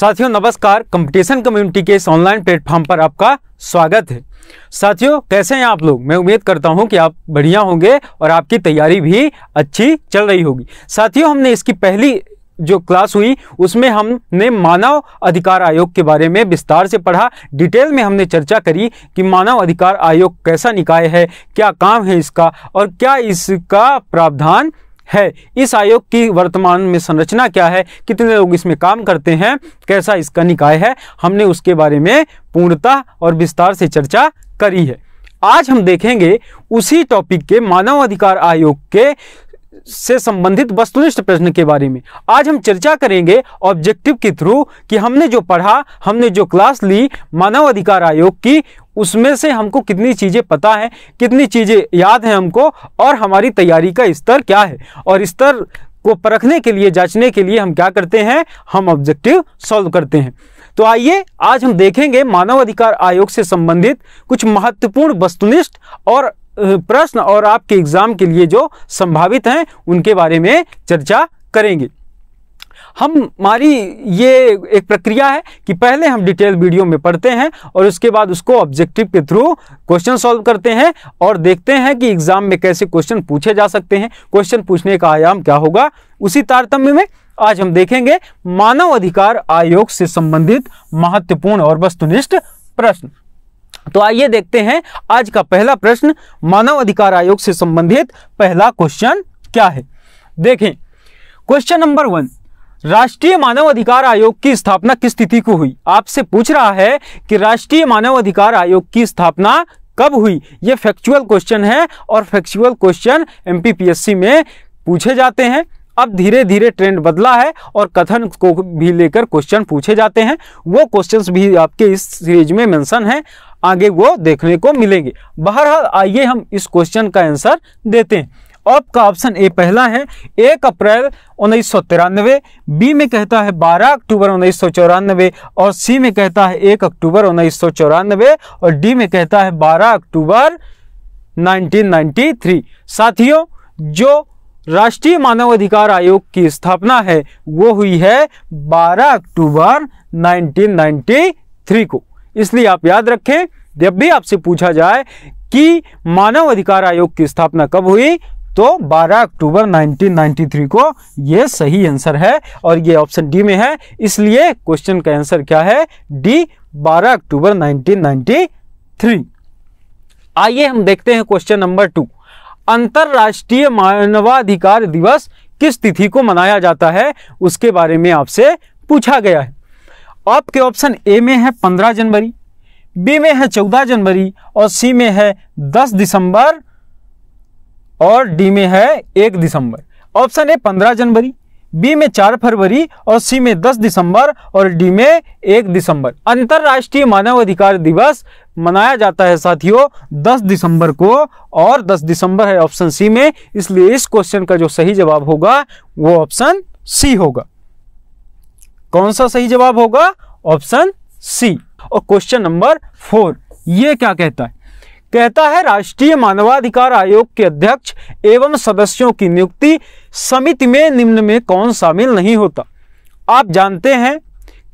साथियों नमस्कार competition community के इस ऑनलाइन प्लेटफॉर्म पर आपका स्वागत है साथियों कैसे हैं आप लोग मैं उम्मीद करता हूं कि आप बढ़िया होंगे और आपकी तैयारी भी अच्छी चल रही होगी साथियों हमने इसकी पहली जो क्लास हुई उसमें हमने मानव अधिकार आयोग के बारे में विस्तार से पढ़ा डिटेल में हमने चर्चा करी कि मानव अधिकार आयोग कैसा निकाय है क्या काम है इसका और क्या इसका प्रावधान है इस आयोग की वर्तमान में संरचना क्या है कितने लोग इसमें काम करते हैं कैसा इसका निकाय है हमने उसके बारे में पूर्णता और विस्तार से चर्चा करी है आज हम देखेंगे उसी टॉपिक के मानव अधिकार आयोग के से संबंधित वस्तुनिष्ठ प्रश्न के बारे में आज हम चर्चा करेंगे ऑब्जेक्टिव के थ्रू कि हमने जो पढ़ा हमने जो क्लास ली मानव अधिकार आयोग की उसमें से हमको कितनी चीज़ें पता है कितनी चीज़ें याद हैं हमको और हमारी तैयारी का स्तर क्या है और स्तर को परखने के लिए जांचने के लिए हम क्या करते हैं हम ऑब्जेक्टिव सॉल्व करते हैं तो आइए आज हम देखेंगे मानव अधिकार आयोग से संबंधित कुछ महत्वपूर्ण वस्तुनिष्ठ और प्रश्न और आपके एग्ज़ाम के लिए जो संभावित हैं उनके बारे में चर्चा करेंगे हम हमारी ये एक प्रक्रिया है कि पहले हम डिटेल वीडियो में पढ़ते हैं और उसके बाद उसको ऑब्जेक्टिव के थ्रू क्वेश्चन सॉल्व करते हैं और देखते हैं कि एग्ज़ाम में कैसे क्वेश्चन पूछे जा सकते हैं क्वेश्चन पूछने का आयाम क्या होगा उसी तारतम्य में आज हम देखेंगे मानव अधिकार आयोग से संबंधित महत्वपूर्ण और वस्तुनिष्ठ प्रश्न तो आइए देखते हैं आज का पहला प्रश्न मानव अधिकार आयोग से संबंधित पहला क्वेश्चन क्या है देखें क्वेश्चन नंबर वन राष्ट्रीय मानव अधिकार आयोग की स्थापना किस तिथि को हुई आपसे पूछ रहा है कि राष्ट्रीय मानव अधिकार आयोग की स्थापना कब हुई ये फैक्चुअल क्वेश्चन है और फैक्चुअल क्वेश्चन एमपीपीएससी में पूछे जाते हैं अब धीरे धीरे ट्रेंड बदला है और कथन को भी लेकर क्वेश्चन पूछे जाते हैं वो क्वेश्चंस भी आपके इस सीरीज में मेंशन हैं आगे वो देखने को मिलेंगे बहरहाल आइए हम इस क्वेश्चन का आंसर देते हैं आपका ऑप्शन ए पहला है एक अप्रैल उन्नीस बी में कहता है 12 अक्टूबर उन्नीस और सी में कहता है 1 अक्टूबर उन्नीस और डी में कहता है 12 अक्टूबर 1993 साथियों जो राष्ट्रीय मानवाधिकार आयोग की स्थापना है वो हुई है 12 अक्टूबर 1993 को इसलिए आप याद रखें जब भी आपसे पूछा जाए कि मानव अधिकार आयोग की स्थापना कब हुई तो 12 अक्टूबर 1993 को ये सही आंसर है और ये ऑप्शन डी में है इसलिए क्वेश्चन का आंसर क्या है डी 12 अक्टूबर 1993 आइए हम देखते हैं क्वेश्चन नंबर टू अंतर्राष्ट्रीय मानवाधिकार दिवस किस तिथि को मनाया जाता है उसके बारे में आपसे पूछा गया है आपके ऑप्शन ए में है पंद्रह जनवरी बी में है चौदह जनवरी और सी में है दस दिसंबर और डी में है एक दिसंबर ऑप्शन ए पंद्रह जनवरी बी में चार फरवरी और सी में दस दिसंबर और डी में एक दिसंबर अंतर्राष्ट्रीय मानवाधिकार दिवस मनाया जाता है साथियों दस दिसंबर को और दस दिसंबर है ऑप्शन सी में इसलिए इस क्वेश्चन का जो सही जवाब होगा वो ऑप्शन सी होगा कौन सा सही जवाब होगा ऑप्शन सी और क्वेश्चन नंबर फोर ये क्या कहता है कहता है राष्ट्रीय मानवाधिकार आयोग के अध्यक्ष एवं सदस्यों की नियुक्ति समिति में निम्न में कौन शामिल नहीं होता आप जानते हैं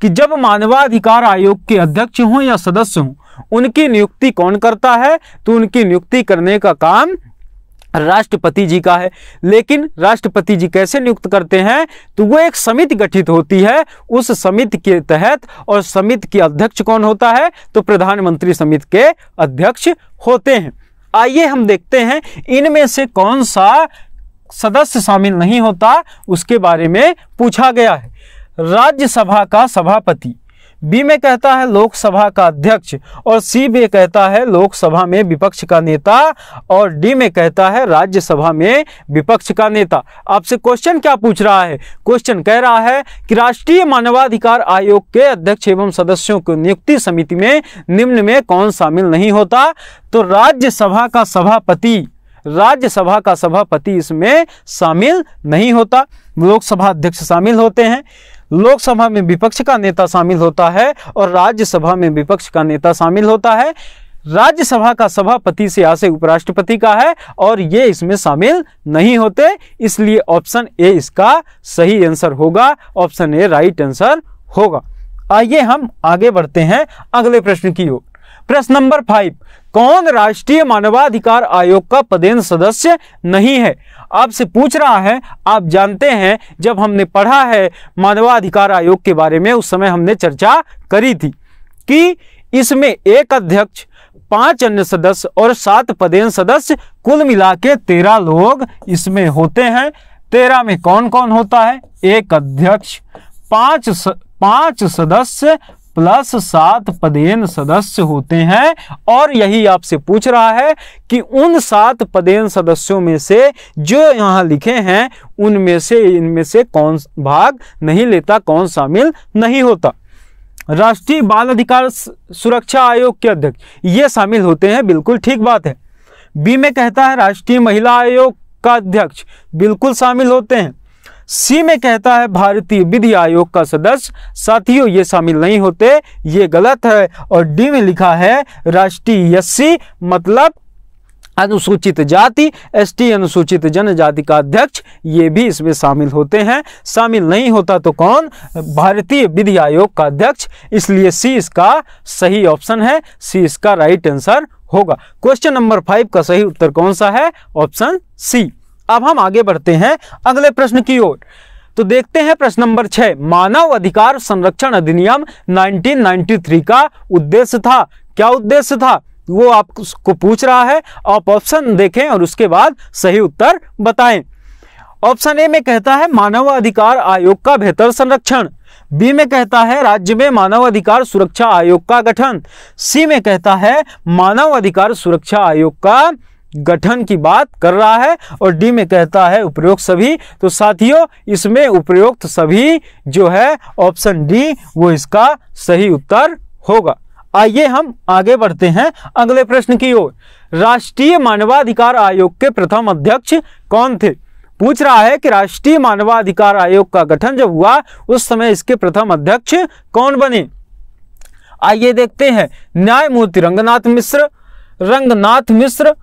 कि जब मानवाधिकार आयोग के अध्यक्ष हों या सदस्य हों उनकी नियुक्ति कौन करता है तो उनकी नियुक्ति करने का काम राष्ट्रपति जी का है लेकिन राष्ट्रपति जी कैसे नियुक्त करते हैं तो वो एक समिति गठित होती है उस समिति के तहत और समिति के अध्यक्ष कौन होता है तो प्रधानमंत्री समिति के अध्यक्ष होते हैं आइए हम देखते हैं इनमें से कौन सा सदस्य शामिल नहीं होता उसके बारे में पूछा गया है राज्यसभा का सभापति बी में कहता है लोकसभा का अध्यक्ष और सी में कहता है लोकसभा में विपक्ष का नेता और डी में कहता है राज्यसभा में विपक्ष का नेता आपसे क्वेश्चन क्या पूछ रहा है क्वेश्चन कह रहा है कि राष्ट्रीय मानवाधिकार आयोग के अध्यक्ष एवं सदस्यों की नियुक्ति समिति में निम्न में कौन शामिल नहीं होता तो राज्यसभा का सभापति राज्यसभा का सभापति इसमें शामिल नहीं होता लोकसभा अध्यक्ष शामिल होते हैं लोकसभा में विपक्ष का नेता शामिल होता है और राज्यसभा में विपक्ष का नेता शामिल होता है राज्यसभा का सभापति से आशय उपराष्ट्रपति का है और ये इसमें शामिल नहीं होते इसलिए ऑप्शन ए इसका सही आंसर होगा ऑप्शन ए राइट आंसर होगा आइए हम आगे बढ़ते हैं अगले प्रश्न की ओर प्रश्न नंबर फाइव कौन राष्ट्रीय मानवाधिकार आयोग का पदेन सदस्य नहीं है आपसे पूछ रहा है आप जानते हैं जब हमने पढ़ा है मानवाधिकार आयोग के बारे में उस समय हमने चर्चा करी थी कि इसमें एक अध्यक्ष पांच अन्य सदस्य और सात पदेन सदस्य कुल मिला के तेरह लोग इसमें होते हैं तेरह में कौन कौन होता है एक अध्यक्ष पांच स, पांच सदस्य प्लस सात पदेन सदस्य होते हैं और यही आपसे पूछ रहा है कि उन सात पदेन सदस्यों में से जो यहाँ लिखे हैं उनमें से इनमें से कौन भाग नहीं लेता कौन शामिल नहीं होता राष्ट्रीय बाल अधिकार सुरक्षा आयोग के अध्यक्ष ये शामिल होते हैं बिल्कुल ठीक बात है बी में कहता है राष्ट्रीय महिला आयोग का अध्यक्ष बिल्कुल शामिल होते हैं सी में कहता है भारतीय विधि आयोग का सदस्य साथियों ये शामिल नहीं होते ये गलत है और डी में लिखा है राष्ट्रीय सी मतलब अनुसूचित जाति एसटी अनुसूचित जनजाति का अध्यक्ष ये भी इसमें शामिल होते हैं शामिल नहीं होता तो कौन भारतीय विधि आयोग का अध्यक्ष इसलिए सी इसका सही ऑप्शन है सी इसका राइट आंसर होगा क्वेश्चन नंबर फाइव का सही उत्तर कौन सा है ऑप्शन सी अब हम आगे बढ़ते हैं अगले प्रश्न की ओर तो देखते हैं प्रश्न नंबर छह मानव अधिकार संरक्षण अधिनियम 1993 का उद्देश्य था क्या उद्देश्य था वो आपको पूछ रहा है आप ऑप्शन देखें और उसके बाद सही उत्तर बताएं ऑप्शन ए में कहता है मानव अधिकार आयोग का बेहतर संरक्षण बी में कहता है राज्य में मानव अधिकार सुरक्षा आयोग का गठन सी में कहता है मानव अधिकार सुरक्षा आयोग का गठन की बात कर रहा है और डी में कहता है उपयोग सभी तो साथियों इसमें उपयुक्त सभी जो है ऑप्शन डी वो इसका सही उत्तर होगा आइए हम आगे बढ़ते हैं अगले प्रश्न की ओर राष्ट्रीय मानवाधिकार आयोग के प्रथम अध्यक्ष कौन थे पूछ रहा है कि राष्ट्रीय मानवाधिकार आयोग का गठन जब हुआ उस समय इसके प्रथम अध्यक्ष कौन बने आइए देखते हैं न्यायमूर्ति रंगनाथ मिश्र रंगनाथ मिश्र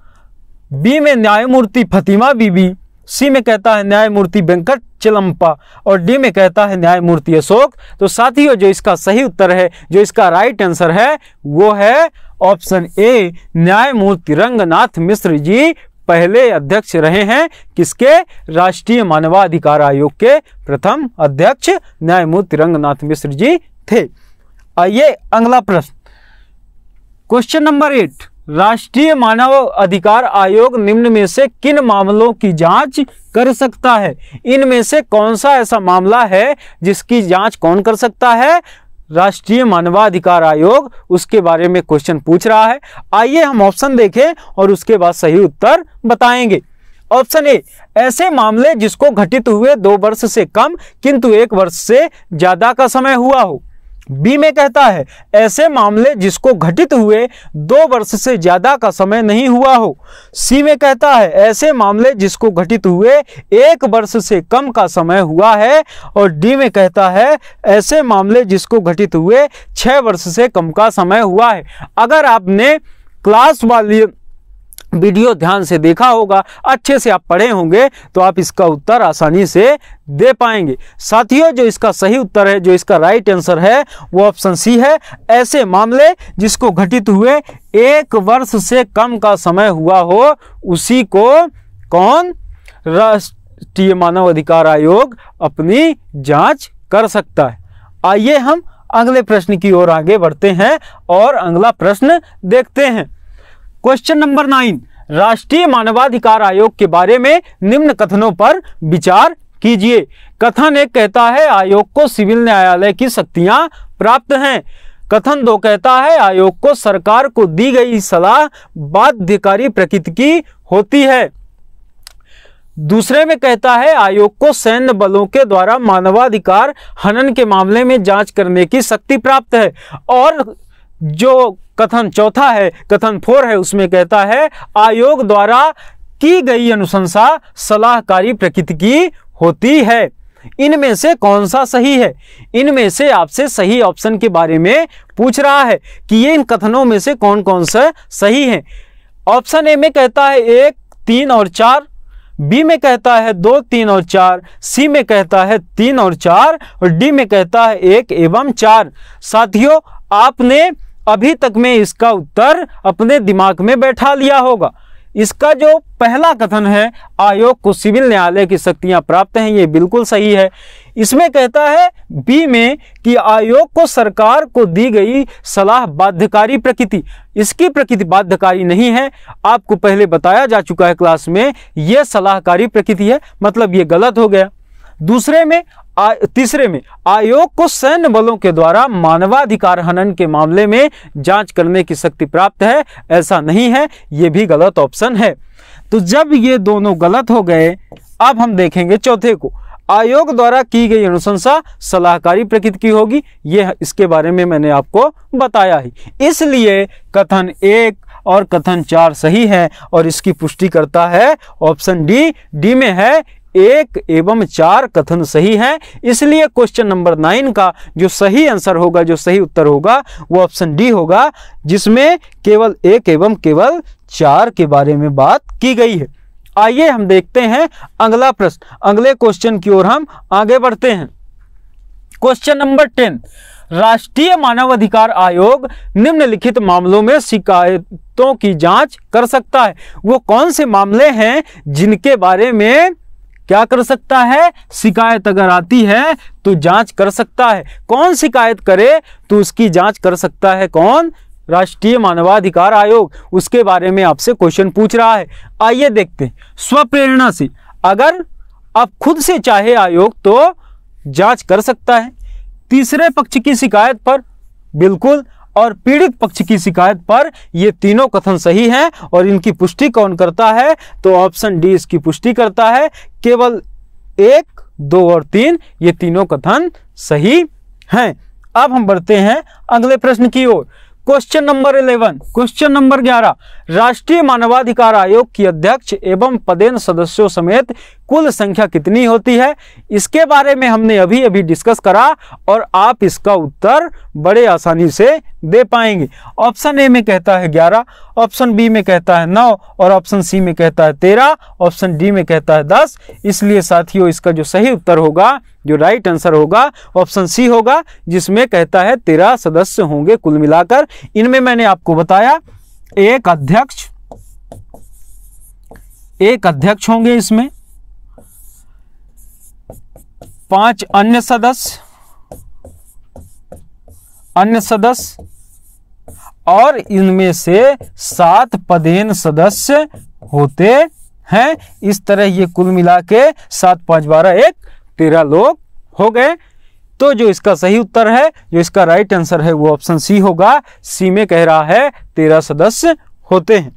बी में न्यायमूर्ति फतिमा बीबी सी में कहता है न्यायमूर्ति वेंकट चिलम्पा और डी में कहता है न्यायमूर्ति अशोक तो साथियों जो इसका सही उत्तर है जो इसका राइट आंसर है वो है ऑप्शन ए न्यायमूर्ति रंगनाथ मिश्र जी पहले अध्यक्ष रहे हैं किसके राष्ट्रीय मानवाधिकार आयोग के प्रथम अध्यक्ष न्यायमूर्ति रंगनाथ मिश्र जी थे आइए अगला प्रश्न क्वेश्चन नंबर एट राष्ट्रीय मानव अधिकार आयोग निम्न में से किन मामलों की जांच कर सकता है इनमें से कौन सा ऐसा मामला है जिसकी जांच कौन कर सकता है राष्ट्रीय मानवाधिकार आयोग उसके बारे में क्वेश्चन पूछ रहा है आइए हम ऑप्शन देखें और उसके बाद सही उत्तर बताएंगे ऑप्शन ए ऐसे मामले जिसको घटित हुए दो वर्ष से कम किंतु एक वर्ष से ज्यादा का समय हुआ हो बी में कहता है ऐसे मामले जिसको घटित हुए दो वर्ष से ज़्यादा का समय नहीं हुआ हो सी में कहता है ऐसे मामले जिसको घटित हुए एक वर्ष से कम का समय हुआ है और डी में कहता है ऐसे मामले जिसको घटित हुए छः वर्ष से कम का समय हुआ है अगर आपने क्लास वाली वीडियो ध्यान से देखा होगा अच्छे से आप पढ़े होंगे तो आप इसका उत्तर आसानी से दे पाएंगे साथियों जो इसका सही उत्तर है जो इसका राइट आंसर है वो ऑप्शन सी है ऐसे मामले जिसको घटित हुए एक वर्ष से कम का समय हुआ हो उसी को कौन राष्ट्रीय मानव अधिकार आयोग अपनी जांच कर सकता है आइए हम अगले प्रश्न की ओर आगे बढ़ते हैं और अगला प्रश्न देखते हैं क्वेश्चन नंबर नाइन राष्ट्रीय मानवाधिकार आयोग के बारे में निम्न कथनों पर विचार कीजिए कथन एक कहता है आयोग को सिविल न्यायालय की शक्तियां प्राप्त हैं कथन दो कहता है आयोग को सरकार को दी गई सलाह बाध्यकारी प्रकृति की होती है दूसरे में कहता है आयोग को सैन्य बलों के द्वारा मानवाधिकार हनन के मामले में जांच करने की शक्ति प्राप्त है और जो कथन चौथा है कथन फोर है उसमें कहता है आयोग द्वारा की गई अनुशंसा सलाहकारी प्रकृति की होती है इनमें से कौन सा सही है इनमें से आपसे सही ऑप्शन के बारे में पूछ रहा है कि ये इन कथनों में से कौन कौन सा सही है ऑप्शन ए में कहता है एक तीन और चार बी में कहता है दो तीन और चार सी में कहता है तीन और चार और डी में कहता है एक एवं चार साथियों आपने अभी तक में इसका उत्तर अपने दिमाग में बैठा लिया होगा इसका जो पहला कथन है आयोग को सिविल न्यायालय की शक्तियां प्राप्त हैं ये बिल्कुल सही है इसमें कहता है बी में कि आयोग को सरकार को दी गई सलाह बाध्यकारी प्रकृति इसकी प्रकृति बाध्यकारी नहीं है आपको पहले बताया जा चुका है क्लास में यह सलाहकारी प्रकृति है मतलब ये गलत हो गया दूसरे में आ, तीसरे में आयोग को सैन्य बलों के द्वारा मानवाधिकार हनन के मामले में जांच करने की शक्ति प्राप्त है ऐसा नहीं है ये भी गलत ऑप्शन है तो जब ये दोनों गलत हो गए अब हम देखेंगे चौथे को आयोग द्वारा की गई अनुशंसा सलाहकारी प्रकृति की होगी ये इसके बारे में मैंने आपको बताया ही इसलिए कथन एक और कथन चार सही है और इसकी पुष्टि करता है ऑप्शन डी डी में है एक एवं चार कथन सही हैं इसलिए क्वेश्चन नंबर नाइन का जो सही आंसर होगा जो सही उत्तर होगा वो ऑप्शन डी होगा जिसमें केवल एक एवं केवल चार के बारे में बात की गई है आइए हम देखते हैं अगला प्रश्न अगले क्वेश्चन की ओर हम आगे बढ़ते हैं क्वेश्चन नंबर टेन राष्ट्रीय मानवाधिकार आयोग निम्नलिखित मामलों में शिकायतों की जांच कर सकता है वो कौन से मामले हैं जिनके बारे में क्या कर सकता है शिकायत अगर आती है तो जांच कर सकता है कौन शिकायत करे तो उसकी जांच कर सकता है कौन राष्ट्रीय मानवाधिकार आयोग उसके बारे में आपसे क्वेश्चन पूछ रहा है आइए देखते हैं स्वप्रेरणा से अगर आप खुद से चाहे आयोग तो जांच कर सकता है तीसरे पक्ष की शिकायत पर बिल्कुल और पीड़ित पक्ष की शिकायत पर ये तीनों कथन सही हैं और इनकी पुष्टि कौन करता है तो ऑप्शन डी इसकी पुष्टि करता है केवल एक दो और तीन ये तीनों कथन सही हैं अब हम बढ़ते हैं अगले प्रश्न की ओर question number eleven question number ग्यारह राष्ट्रीय मानवाधिकार आयोग की अध्यक्ष एवं पदेन सदस्यों समेत कुल संख्या कितनी होती है इसके बारे में हमने अभी अभी डिस्कस करा और आप इसका उत्तर बड़े आसानी से दे पाएंगे ऑप्शन ए में कहता है ग्यारह ऑप्शन बी में कहता है नौ और ऑप्शन सी में कहता है तेरह ऑप्शन डी में कहता है दस इसलिए साथियों इसका जो सही उत्तर होगा जो राइट आंसर होगा ऑप्शन सी होगा जिसमें कहता है तेरह सदस्य होंगे कुल मिलाकर इनमें मैंने आपको बताया एक अध्यक्ष एक अध्यक्ष होंगे इसमें पांच अन्य सदस्य अन्य सदस्य और इनमें से सात पदेन सदस्य होते हैं इस तरह ये कुल मिला के सात पांच बारह एक तेरह लोग हो गए तो जो इसका सही उत्तर है जो इसका राइट आंसर है वो ऑप्शन सी होगा सी में कह रहा है तेरह सदस्य होते हैं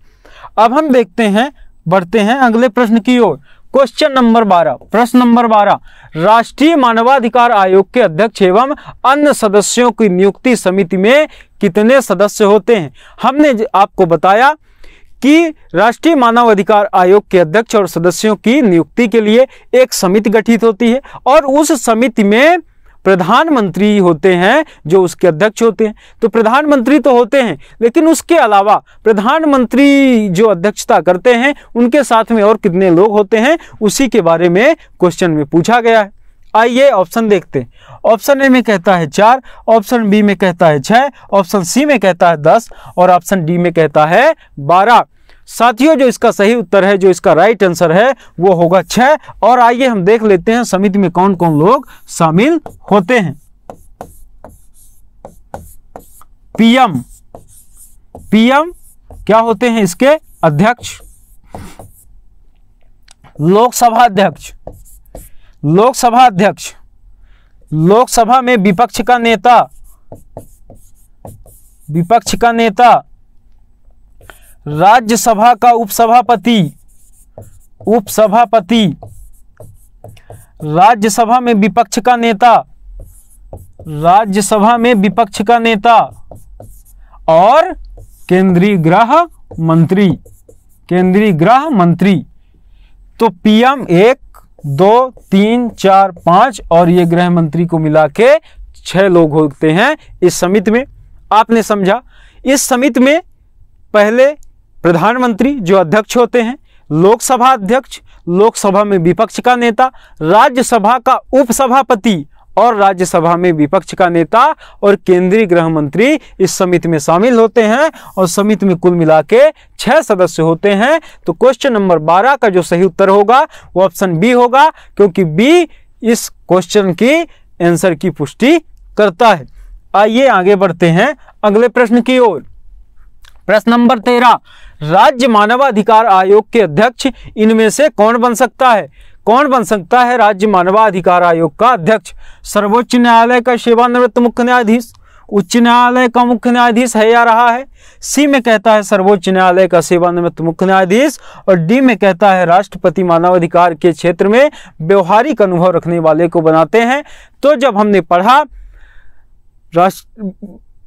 अब हम देखते हैं बढ़ते हैं अगले प्रश्न की ओर क्वेश्चन नंबर बारह प्रश्न नंबर बारह राष्ट्रीय मानवाधिकार आयोग के अध्यक्ष एवं अन्य सदस्यों की नियुक्ति समिति में कितने सदस्य होते हैं हमने आपको बताया कि राष्ट्रीय मानवाधिकार आयोग के अध्यक्ष और सदस्यों की नियुक्ति के लिए एक समिति गठित होती है और उस समिति में प्रधानमंत्री होते हैं जो उसके अध्यक्ष होते हैं तो प्रधानमंत्री तो होते हैं लेकिन उसके अलावा प्रधानमंत्री जो अध्यक्षता करते हैं उनके साथ में और कितने लोग होते हैं उसी के बारे में क्वेश्चन में पूछा गया है आइए ऑप्शन देखते ऑप्शन ए में कहता है चार ऑप्शन बी में कहता है छह ऑप्शन सी में कहता है दस और ऑप्शन डी में कहता है बारह साथियों जो इसका सही उत्तर है जो इसका राइट आंसर है वो होगा छह और आइए हम देख लेते हैं समिति में कौन कौन लोग शामिल होते हैं पीएम पीएम क्या होते हैं इसके अध्यक्ष लोकसभा अध्यक्ष लोकसभा अध्यक्ष लोकसभा में विपक्ष का नेता विपक्ष का नेता राज्यसभा का उपसभापति उपसभापति राज्यसभा में विपक्ष का नेता राज्यसभा में विपक्ष का नेता और केंद्रीय गृह मंत्री केंद्रीय गृह मंत्री तो पीएम एक दो तीन चार पांच और ये गृह मंत्री को मिला के छह लोग होते हैं इस समिति में आपने समझा इस समिति में पहले प्रधानमंत्री जो अध्यक्ष होते हैं लोकसभा अध्यक्ष लोकसभा में विपक्ष का नेता राज्यसभा का उपसभापति और राज्यसभा में विपक्ष का नेता और केंद्रीय गृह मंत्री इस समिति में शामिल होते हैं और समिति में कुल मिला के छह सदस्य होते हैं तो क्वेश्चन नंबर बारह का जो सही उत्तर होगा वो ऑप्शन बी होगा क्योंकि बी इस क्वेश्चन की आंसर की पुष्टि करता है आइए आगे बढ़ते हैं अगले प्रश्न की ओर प्रश्न नंबर तेरह राज्य मानवाधिकार आयोग के अध्यक्ष इनमें से कौन बन सकता है कौन बन सकता है राज्य मानवाधिकार आयोग का अध्यक्ष सर्वोच्च न्यायालय का सेवानिवृत्त मुख्य न्यायाधीश उच्च न्यायालय का मुख्य न्यायाधीश है या रहा है सी में कहता है सर्वोच्च न्यायालय का सेवानिवृत्त मुख्य न्यायाधीश और डी में कहता है राष्ट्रपति मानवाधिकार के क्षेत्र में व्यवहारिक अनुभव रखने वाले को बनाते हैं तो जब हमने पढ़ा राष्ट्र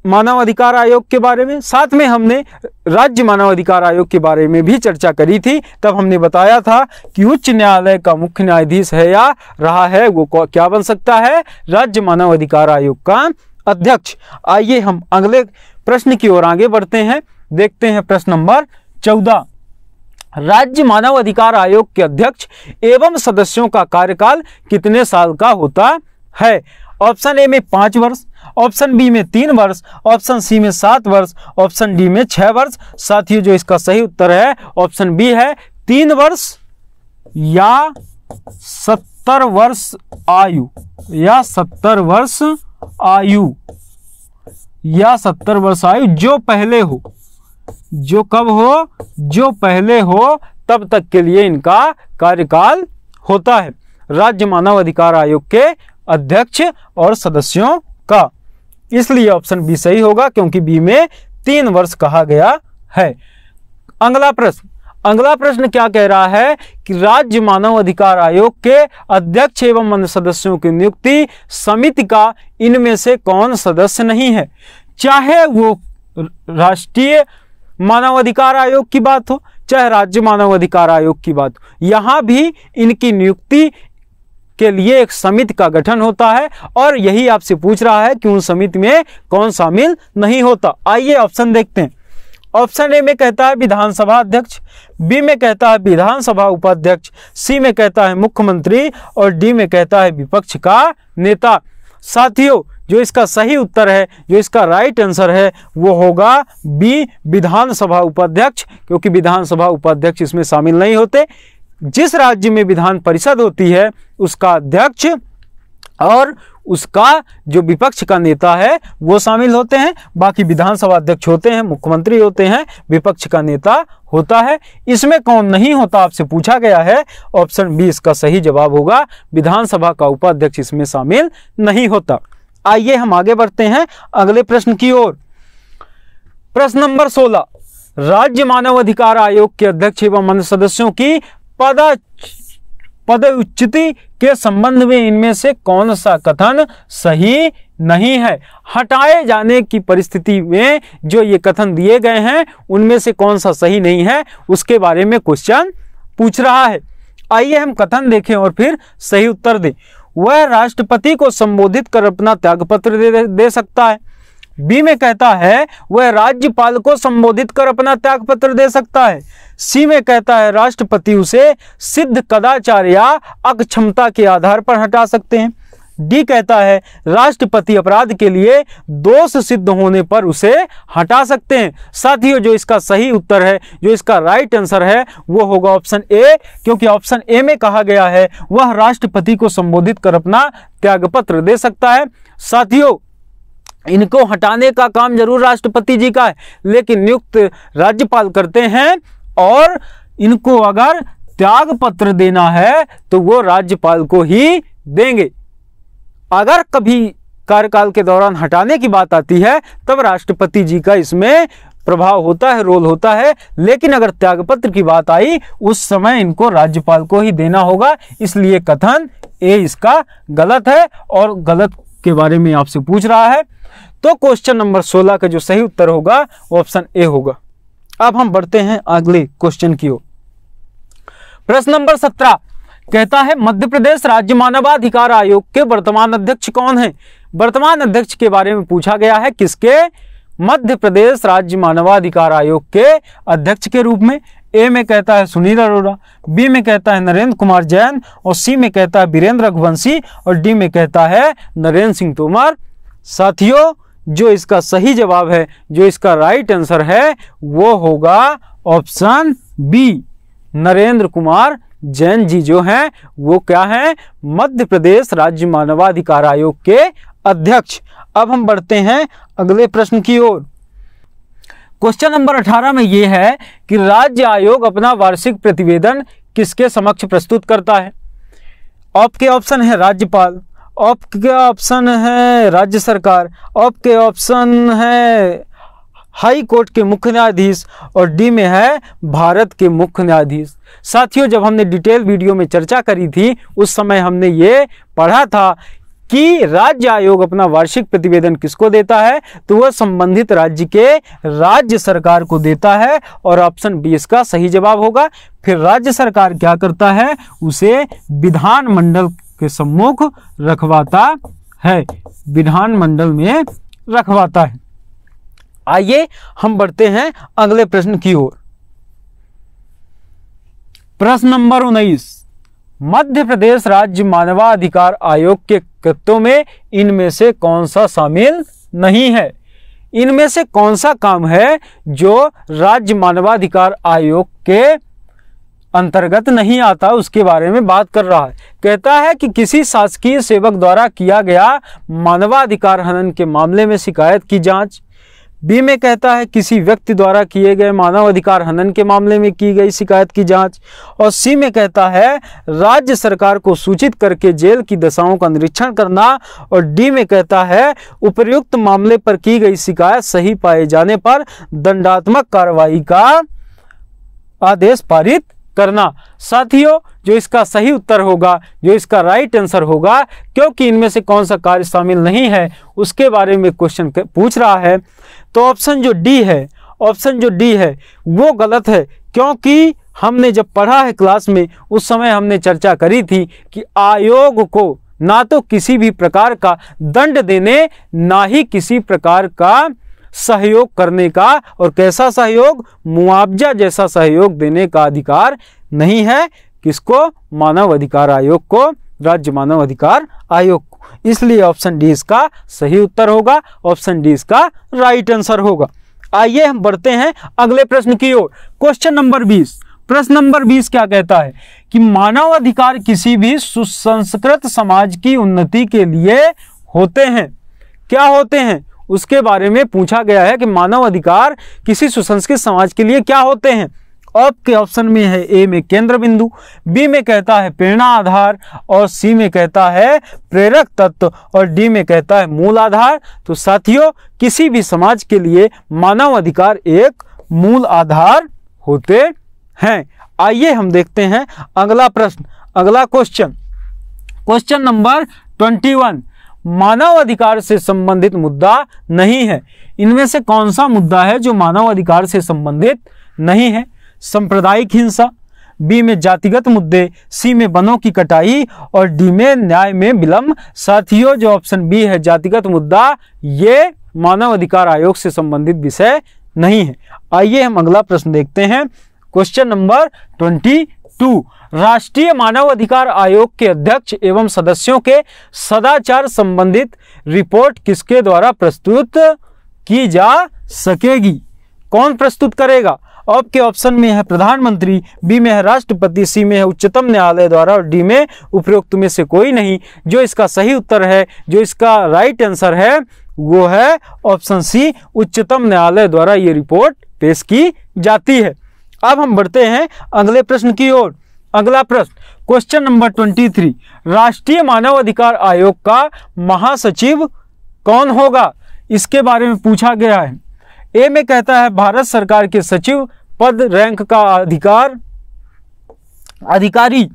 मानव अधिकार आयोग के बारे में साथ में हमने राज्य मानवाधिकार आयोग के बारे में भी चर्चा करी थी तब हमने बताया था कि उच्च न्यायालय का मुख्य न्यायाधीश है या रहा है वो क्या बन सकता है राज्य मानव अधिकार आयोग का अध्यक्ष आइए हम अगले प्रश्न की ओर आगे बढ़ते हैं देखते हैं प्रश्न नंबर चौदह राज्य मानव अधिकार आयोग के अध्यक्ष एवं सदस्यों का कार्यकाल कितने साल का होता है ऑप्शन ए में पांच वर्ष ऑप्शन बी में तीन वर्ष ऑप्शन सी में सात वर्ष ऑप्शन डी में छः वर्ष साथियों जो इसका सही उत्तर है ऑप्शन बी है तीन वर्ष या सत्तर वर्ष आयु या सत्तर वर्ष आयु या सत्तर वर्ष आयु जो पहले हो जो कब हो जो पहले हो तब तक के लिए इनका कार्यकाल होता है राज्य मानव अधिकार आयोग के अध्यक्ष और सदस्यों का इसलिए ऑप्शन बी सही होगा क्योंकि बी में तीन वर्ष कहा गया है अगला प्रश्न अगला प्रश्न क्या कह रहा है कि राज्य मानव अधिकार आयोग के अध्यक्ष एवं अन्य सदस्यों की नियुक्ति समिति का इनमें से कौन सदस्य नहीं है चाहे वो राष्ट्रीय मानव अधिकार आयोग की बात हो चाहे राज्य मानव अधिकार आयोग की बात हो यहां भी इनकी नियुक्ति के लिए एक समिति का गठन होता है और यही आपसे पूछ रहा है कि उन समिति में कौन शामिल नहीं होता आइए ऑप्शन देखते हैं ऑप्शन ए में कहता है विधानसभा अध्यक्ष बी में कहता है विधानसभा उपाध्यक्ष सी में कहता है मुख्यमंत्री और डी में कहता है विपक्ष का नेता साथियों जो इसका सही उत्तर है जो इसका राइट आंसर है वो होगा बी विधानसभा उपाध्यक्ष क्योंकि विधानसभा उपाध्यक्ष इसमें शामिल नहीं होते जिस राज्य में विधान परिषद होती है उसका अध्यक्ष और उसका जो विपक्ष का नेता है वो शामिल होते हैं बाकी विधानसभा अध्यक्ष होते हैं मुख्यमंत्री होते हैं विपक्ष का नेता होता है इसमें कौन नहीं होता आपसे पूछा गया है ऑप्शन बी इसका सही जवाब होगा विधानसभा का उपाध्यक्ष इसमें शामिल नहीं होता आइए हम आगे बढ़ते हैं अगले प्रश्न की ओर प्रश्न नंबर सोलह राज्य मानव अधिकार आयोग के अध्यक्ष एवं अन्य सदस्यों की पद पद उच्चति के संबंध में इनमें से कौन सा कथन सही नहीं है हटाए जाने की परिस्थिति में जो ये कथन दिए गए हैं उनमें से कौन सा सही नहीं है उसके बारे में क्वेश्चन पूछ रहा है आइए हम कथन देखें और फिर सही उत्तर दें वह राष्ट्रपति को संबोधित कर अपना त्यागपत्र दे, दे सकता है बी में कहता है वह राज्यपाल को संबोधित कर अपना त्याग पत्र दे सकता है सी में कहता है राष्ट्रपति उसे सिद्ध कदाचार्य अक्षमता के आधार पर हटा सकते हैं डी कहता है राष्ट्रपति अपराध के लिए दोष सिद्ध होने पर उसे हटा सकते हैं साथियों जो इसका सही उत्तर है जो इसका राइट आंसर है वो होगा ऑप्शन ए क्योंकि ऑप्शन ए में कहा गया है वह राष्ट्रपति को संबोधित कर अपना त्यागपत्र दे सकता है साथियों इनको हटाने का काम जरूर राष्ट्रपति जी का है लेकिन नियुक्त राज्यपाल करते हैं और इनको अगर त्याग पत्र देना है तो वो राज्यपाल को ही देंगे अगर कभी कार्यकाल के दौरान हटाने की बात आती है तब राष्ट्रपति जी का इसमें प्रभाव होता है रोल होता है लेकिन अगर त्यागपत्र की बात आई उस समय इनको राज्यपाल को ही देना होगा इसलिए कथन ए इसका गलत है और गलत के बारे में आपसे पूछ रहा है तो क्वेश्चन नंबर सोलह का जो सही उत्तर होगा वो ऑप्शन ए होगा अब हम बढ़ते हैं अगले क्वेश्चन की ओर प्रश्न नंबर सत्रह कहता है मध्य प्रदेश राज्य मानवाधिकार आयोग के वर्तमान अध्यक्ष कौन है वर्तमान अध्यक्ष के बारे में पूछा गया है किसके मध्य प्रदेश राज्य मानवाधिकार आयोग के अध्यक्ष के रूप में ए में कहता है सुनील अरोड़ा बी में कहता है नरेंद्र कुमार जैन और सी में कहता है वीरेंद्र रघुवंशी और डी में कहता है नरेंद्र सिंह तोमर साथियों जो इसका सही जवाब है जो इसका राइट आंसर है वो होगा ऑप्शन बी नरेंद्र कुमार जैन जी जो हैं वो क्या हैं मध्य प्रदेश राज्य मानवाधिकार आयोग के अध्यक्ष अब हम बढ़ते हैं अगले प्रश्न की ओर क्वेश्चन नंबर 18 में ये है कि राज्य आयोग अपना वार्षिक प्रतिवेदन किसके समक्ष प्रस्तुत करता है आपके ऑप्शन है राज्यपाल ऑप के ऑप्शन है राज्य सरकार ऑप के ऑप्शन है हाई कोर्ट के मुख्य न्यायाधीश और डी में है भारत के मुख्य न्यायाधीश साथियों जब हमने डिटेल वीडियो में चर्चा करी थी उस समय हमने ये पढ़ा था कि राज्य आयोग अपना वार्षिक प्रतिवेदन किसको देता है तो वह संबंधित राज्य के राज्य सरकार को देता है और ऑप्शन बी इसका सही जवाब होगा फिर राज्य सरकार क्या करता है उसे विधानमंडल के सम्मुख रखवाता है विधानमंडल में रखवाता है आइए हम बढ़ते हैं अगले प्रश्न की ओर प्रश्न नंबर उन्नीस मध्य प्रदेश राज्य मानवाधिकार आयोग के कृत्यों में इनमें से कौन सा शामिल नहीं है इनमें से कौन सा काम है जो राज्य मानवाधिकार आयोग के अंतर्गत नहीं आता उसके बारे में बात कर रहा है कहता है कि किसी शासकीय सेवक द्वारा किया गया मानवाधिकार हनन के मामले में शिकायत की जांच बी में कहता है किसी व्यक्ति द्वारा किए गए मानवाधिकार हनन के मामले में की गई शिकायत की जांच और सी में कहता है राज्य सरकार को सूचित करके जेल की दशाओं का निरीक्षण करना और डी में कहता है उपयुक्त मामले पर की गई शिकायत सही पाए जाने पर दंडात्मक कार्रवाई का आदेश पारित करना साथियों जो इसका सही उत्तर होगा जो इसका राइट आंसर होगा क्योंकि इनमें से कौन सा कार्य शामिल नहीं है उसके बारे में क्वेश्चन पूछ रहा है तो ऑप्शन जो डी है ऑप्शन जो डी है वो गलत है क्योंकि हमने जब पढ़ा है क्लास में उस समय हमने चर्चा करी थी कि आयोग को ना तो किसी भी प्रकार का दंड देने ना ही किसी प्रकार का सहयोग करने का और कैसा सहयोग मुआवजा जैसा सहयोग देने का अधिकार नहीं है किसको मानव अधिकार आयोग को राज्य मानव अधिकार आयोग को इसलिए ऑप्शन डी इसका सही उत्तर होगा ऑप्शन डी इसका राइट आंसर होगा आइए हम बढ़ते हैं अगले प्रश्न की ओर क्वेश्चन नंबर बीस प्रश्न नंबर बीस क्या कहता है कि मानव अधिकार किसी भी सुसंस्कृत समाज की उन्नति के लिए होते हैं क्या होते हैं उसके बारे में पूछा गया है कि मानव अधिकार किसी सुसंस्कृत समाज के लिए क्या होते हैं ऑप के ऑप्शन में है ए में केंद्र बिंदु बी में कहता है प्रेरणा आधार और सी में कहता है प्रेरक तत्व और डी में कहता है मूल आधार तो साथियों किसी भी समाज के लिए मानव अधिकार एक मूल आधार होते हैं आइए हम देखते हैं अगला प्रश्न अगला question question number twenty one मानव अधिकार से संबंधित मुद्दा नहीं है इनमें से कौन सा मुद्दा है जो मानव अधिकार से संबंधित नहीं है सांप्रदायिक हिंसा बी में जातिगत मुद्दे सी में वनों की कटाई और डी में न्याय में विलंब साथियों जो ऑप्शन बी है जातिगत मुद्दा ये मानव अधिकार आयोग से संबंधित विषय नहीं है आइए हम अगला प्रश्न देखते हैं क्वेश्चन नंबर ट्वेंटी टू राष्ट्रीय मानव अधिकार आयोग के अध्यक्ष एवं सदस्यों के सदाचार संबंधित रिपोर्ट किसके द्वारा प्रस्तुत की जा सकेगी कौन प्रस्तुत करेगा आपके ऑप्शन में है प्रधानमंत्री बी में है राष्ट्रपति सी में है उच्चतम न्यायालय द्वारा और डी में उपरोक्त में से कोई नहीं जो इसका सही उत्तर है जो इसका राइट आंसर है वो है ऑप्शन सी उच्चतम न्यायालय द्वारा ये रिपोर्ट पेश की जाती है अब हम बढ़ते हैं अगले प्रश्न की ओर अगला प्रश्न क्वेश्चन नंबर ट्वेंटी थ्री राष्ट्रीय मानव अधिकार आयोग का महासचिव कौन होगा इसके बारे में पूछा गया है ए में कहता है भारत सरकार के सचिव पद रैंक का अधिकार अधिकारी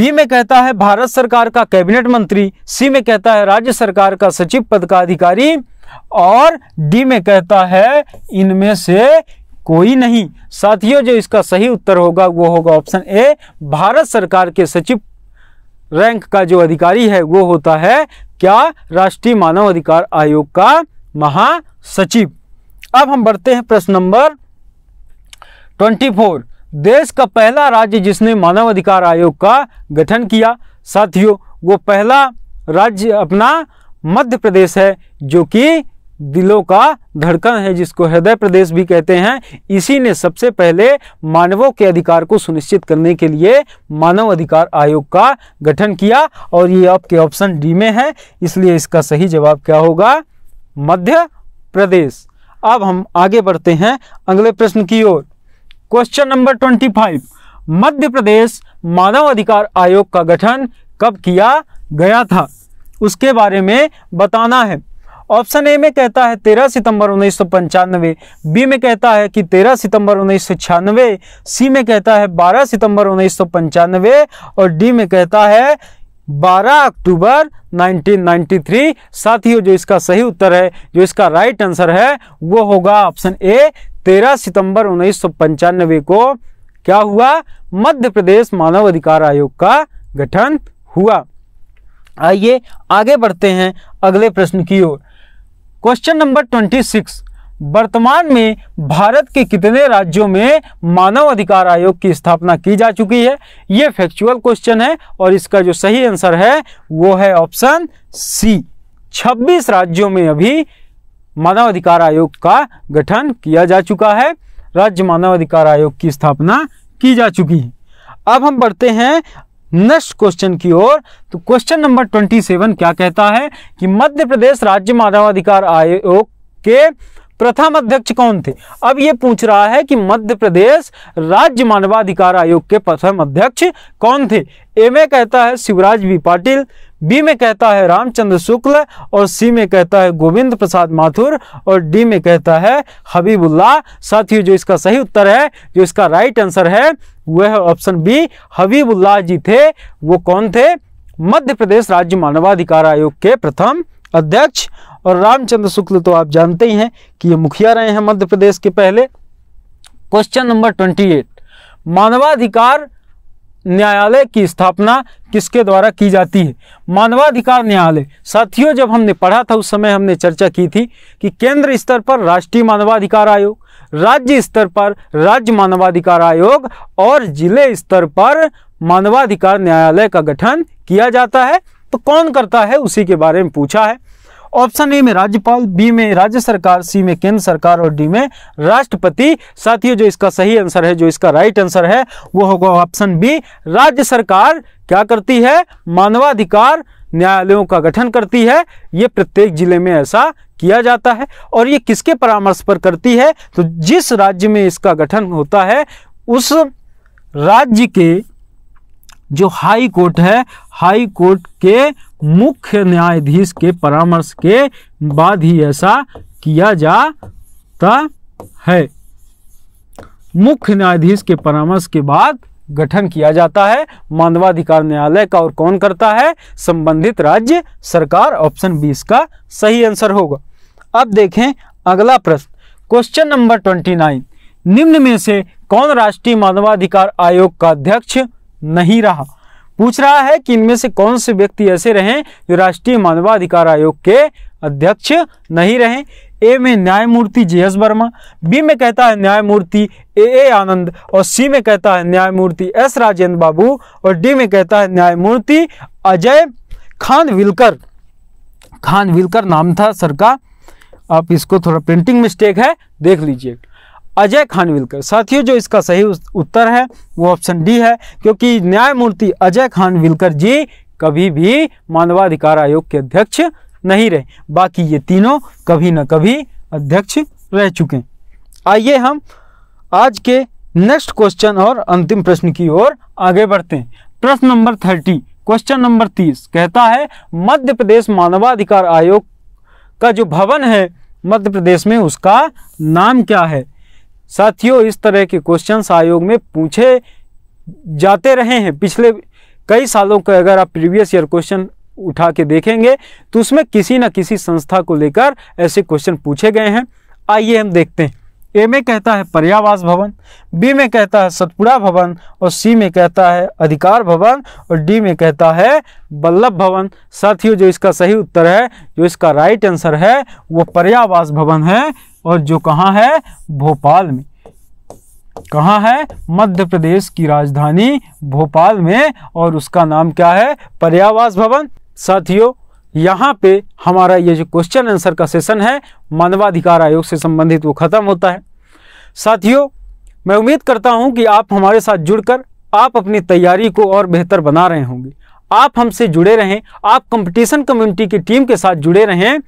बी में कहता है भारत सरकार का कैबिनेट मंत्री सी में कहता है राज्य सरकार का सचिव पद का अधिकारी और डी में कहता है इनमें से कोई नहीं साथियों जो इसका सही उत्तर होगा वो होगा ऑप्शन ए भारत सरकार के सचिव रैंक का जो अधिकारी है वो होता है क्या राष्ट्रीय मानव अधिकार आयोग का महासचिव अब हम बढ़ते हैं प्रश्न नंबर 24 देश का पहला राज्य जिसने मानव अधिकार आयोग का गठन किया साथियों वो पहला राज्य अपना मध्य प्रदेश है जो कि दिलों का धड़कन है जिसको हृदय प्रदेश भी कहते हैं इसी ने सबसे पहले मानवों के अधिकार को सुनिश्चित करने के लिए मानव अधिकार आयोग का गठन किया और ये आपके ऑप्शन डी में है इसलिए इसका सही जवाब क्या होगा मध्य प्रदेश अब हम आगे बढ़ते हैं अगले प्रश्न की ओर question number twenty five Madhya Pradesh मानव अधिकार आयोग का गठन कब किया गया था उसके बारे में बताना है ऑप्शन ए में कहता है तेरह सितंबर उन्नीस सौ पंचानवे बी में कहता है कि तेरह सितंबर उन्नीस सौ छियानवे सी में कहता है बारह सितंबर उन्नीस सौ पंचानवे और डी में कहता है 12 अक्टूबर 1993 साथियों जो इसका सही उत्तर है जो इसका राइट आंसर है वो होगा ऑप्शन ए 13 सितंबर उन्नीस को क्या हुआ मध्य प्रदेश मानव अधिकार आयोग का गठन हुआ आइए आगे बढ़ते हैं अगले प्रश्न की ओर क्वेश्चन नंबर ट्वेंटी सिक्स वर्तमान में भारत के कितने राज्यों में मानव अधिकार आयोग की स्थापना की जा चुकी है यह फैक्चुअल क्वेश्चन है और इसका जो सही आंसर है वो है ऑप्शन सी 26 राज्यों में अभी मानव अधिकार आयोग का गठन किया जा चुका है राज्य मानव अधिकार आयोग की स्थापना की जा चुकी है अब हम बढ़ते हैं नेक्स्ट क्वेश्चन की ओर तो क्वेश्चन नंबर ट्वेंटी सेवन क्या कहता है कि मध्य प्रदेश राज्य मानवाधिकार आयोग के प्रथम अध्यक्ष कौन थे अब ये पूछ रहा है कि मध्य प्रदेश राज्य मानवाधिकार आयोग के प्रथम अध्यक्ष कौन थे एम कहता है शिवराज बी पाटिल बी में कहता है रामचंद्र शुक्ल और सी में कहता है गोविंद प्रसाद माथुर और डी में कहता है हबीबुल्ला साथियों जो इसका सही उत्तर है जो इसका राइट आंसर है वह है ऑप्शन बी हबीबुल्लाह जी थे वो कौन थे मध्य प्रदेश राज्य मानवाधिकार आयोग के प्रथम अध्यक्ष और रामचंद्र शुक्ल तो आप जानते ही हैं कि ये मुखिया रहे हैं मध्य प्रदेश के पहले क्वेश्चन नंबर ट्वेंटी एट मानवाधिकार न्यायालय की स्थापना किसके द्वारा की जाती है मानवाधिकार न्यायालय साथियों जब हमने पढ़ा था उस समय हमने चर्चा की थी कि केंद्र स्तर पर राष्ट्रीय मानवाधिकार आयोग राज्य स्तर पर राज्य मानवाधिकार आयोग और जिले स्तर पर मानवाधिकार न्यायालय का गठन किया जाता है तो कौन करता है उसी के बारे में पूछा है ऑप्शन ए में राज्यपाल बी में राज्य सरकार सी में केंद्र सरकार और डी में राष्ट्रपति साथियों जो इसका सही आंसर है जो इसका राइट आंसर है वो होगा ऑप्शन बी राज्य सरकार क्या करती है मानवाधिकार न्यायालयों का गठन करती है ये प्रत्येक जिले में ऐसा किया जाता है और ये किसके परामर्श पर करती है तो जिस राज्य में इसका गठन होता है उस राज्य के जो हाई कोर्ट है हाई कोर्ट के मुख्य न्यायाधीश के परामर्श के बाद ही ऐसा किया जाता है मुख्य न्यायाधीश के परामर्श के बाद गठन किया जाता है मानवाधिकार न्यायालय का और कौन करता है संबंधित राज्य सरकार ऑप्शन बीस का सही आंसर होगा अब देखें अगला प्रश्न क्वेश्चन नंबर ट्वेंटी नाइन निम्न में से कौन राष्ट्रीय मानवाधिकार आयोग का अध्यक्ष नहीं रहा पूछ रहा है कि इनमें से कौन से व्यक्ति ऐसे रहे जो राष्ट्रीय मानवाधिकार आयोग के अध्यक्ष नहीं रहे ए में न्यायमूर्ति जे एस वर्मा बी में कहता है न्यायमूर्ति ए ए आनंद और सी में कहता है न्यायमूर्ति एस राजेंद्र बाबू और डी में कहता है न्यायमूर्ति अजय खान विलकर खान विलकर नाम था सर का आप इसको थोड़ा प्रिंटिंग मिस्टेक है देख लीजिए अजय खानविलकर साथियों जो इसका सही उत्तर है वो ऑप्शन डी है क्योंकि न्यायमूर्ति अजय खानविलकर जी कभी भी मानवाधिकार आयोग के अध्यक्ष नहीं रहे बाकी ये तीनों कभी न कभी अध्यक्ष रह चुके आइए हम आज के नेक्स्ट क्वेश्चन और अंतिम प्रश्न की ओर आगे बढ़ते हैं प्रश्न नंबर थर्टी क्वेश्चन नंबर तीस कहता है मध्य प्रदेश मानवाधिकार आयोग का जो भवन है मध्य प्रदेश में उसका नाम क्या है साथियों इस तरह के क्वेश्चंस आयोग में पूछे जाते रहे हैं पिछले कई सालों का अगर आप प्रीवियस ईयर क्वेश्चन उठा के देखेंगे तो उसमें किसी न किसी संस्था को लेकर ऐसे क्वेश्चन पूछे गए हैं आइए हम देखते हैं ए में कहता है पर्यावास भवन बी में कहता है सतपुड़ा भवन और सी में कहता है अधिकार भवन और डी में कहता है बल्लभ भवन साथियों जो इसका सही उत्तर है जो इसका राइट आंसर है वो पर्यावास भवन है और जो कहाँ है भोपाल में कहाँ है मध्य प्रदेश की राजधानी भोपाल में और उसका नाम क्या है पर्यावास भवन साथियों यहाँ पे हमारा ये जो क्वेश्चन आंसर का सेशन है मानवाधिकार आयोग से संबंधित वो ख़त्म होता है साथियों मैं उम्मीद करता हूँ कि आप हमारे साथ जुड़कर आप अपनी तैयारी को और बेहतर बना रहे होंगे आप हमसे जुड़े रहें आप कंपटीशन कम्युनिटी की टीम के साथ जुड़े रहें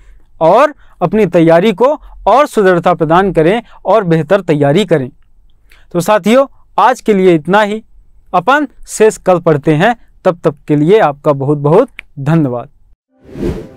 और अपनी तैयारी को और सुदृढ़ता प्रदान करें और बेहतर तैयारी करें तो साथियों आज के लिए इतना ही अपन शेष कल पढ़ते हैं तब तक के लिए आपका बहुत बहुत धन्यवाद